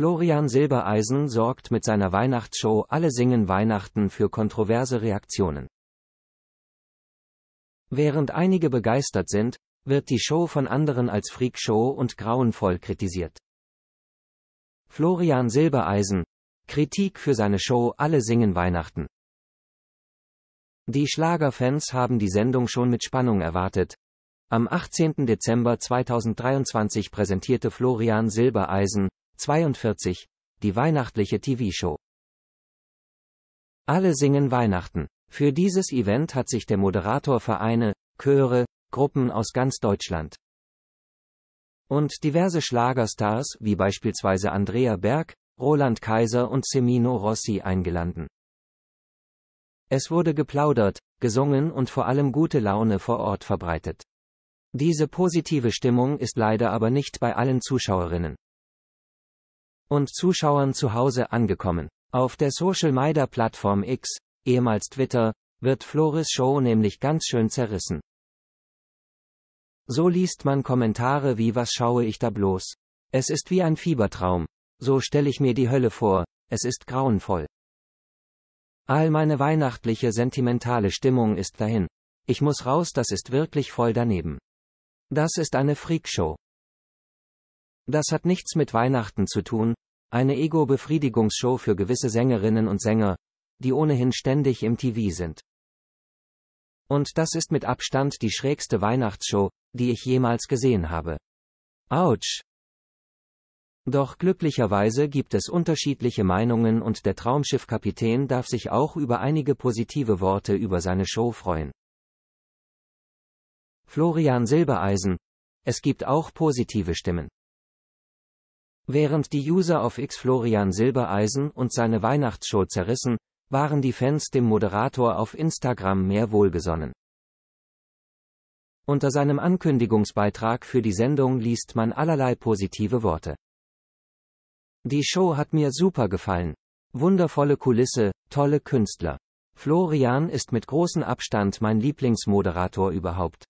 Florian Silbereisen sorgt mit seiner Weihnachtsshow Alle singen Weihnachten für kontroverse Reaktionen. Während einige begeistert sind, wird die Show von anderen als Freakshow und grauenvoll kritisiert. Florian Silbereisen. Kritik für seine Show Alle singen Weihnachten. Die Schlagerfans haben die Sendung schon mit Spannung erwartet, am 18. Dezember 2023 präsentierte Florian Silbereisen, 42. Die weihnachtliche TV-Show. Alle singen Weihnachten. Für dieses Event hat sich der Moderator Vereine, Chöre, Gruppen aus ganz Deutschland und diverse Schlagerstars wie beispielsweise Andrea Berg, Roland Kaiser und Semino Rossi eingeladen. Es wurde geplaudert, gesungen und vor allem gute Laune vor Ort verbreitet. Diese positive Stimmung ist leider aber nicht bei allen Zuschauerinnen und Zuschauern zu Hause angekommen. Auf der Social-Media-Plattform X, ehemals Twitter, wird Flores Show nämlich ganz schön zerrissen. So liest man Kommentare wie was schaue ich da bloß? Es ist wie ein Fiebertraum. So stelle ich mir die Hölle vor, es ist grauenvoll. All meine weihnachtliche sentimentale Stimmung ist dahin. Ich muss raus, das ist wirklich voll daneben. Das ist eine Freakshow. Das hat nichts mit Weihnachten zu tun, eine Ego-Befriedigungsshow für gewisse Sängerinnen und Sänger, die ohnehin ständig im TV sind. Und das ist mit Abstand die schrägste Weihnachtsshow, die ich jemals gesehen habe. Autsch! Doch glücklicherweise gibt es unterschiedliche Meinungen und der Traumschiffkapitän darf sich auch über einige positive Worte über seine Show freuen. Florian Silbereisen. Es gibt auch positive Stimmen. Während die User auf X Florian Silbereisen und seine Weihnachtsshow zerrissen, waren die Fans dem Moderator auf Instagram mehr wohlgesonnen. Unter seinem Ankündigungsbeitrag für die Sendung liest man allerlei positive Worte. Die Show hat mir super gefallen. Wundervolle Kulisse, tolle Künstler. Florian ist mit großem Abstand mein Lieblingsmoderator überhaupt.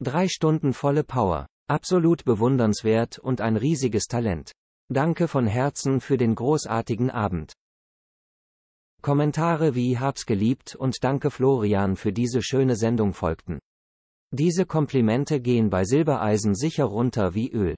Drei Stunden volle Power. Absolut bewundernswert und ein riesiges Talent. Danke von Herzen für den großartigen Abend. Kommentare wie hab's geliebt und danke Florian für diese schöne Sendung folgten. Diese Komplimente gehen bei Silbereisen sicher runter wie Öl.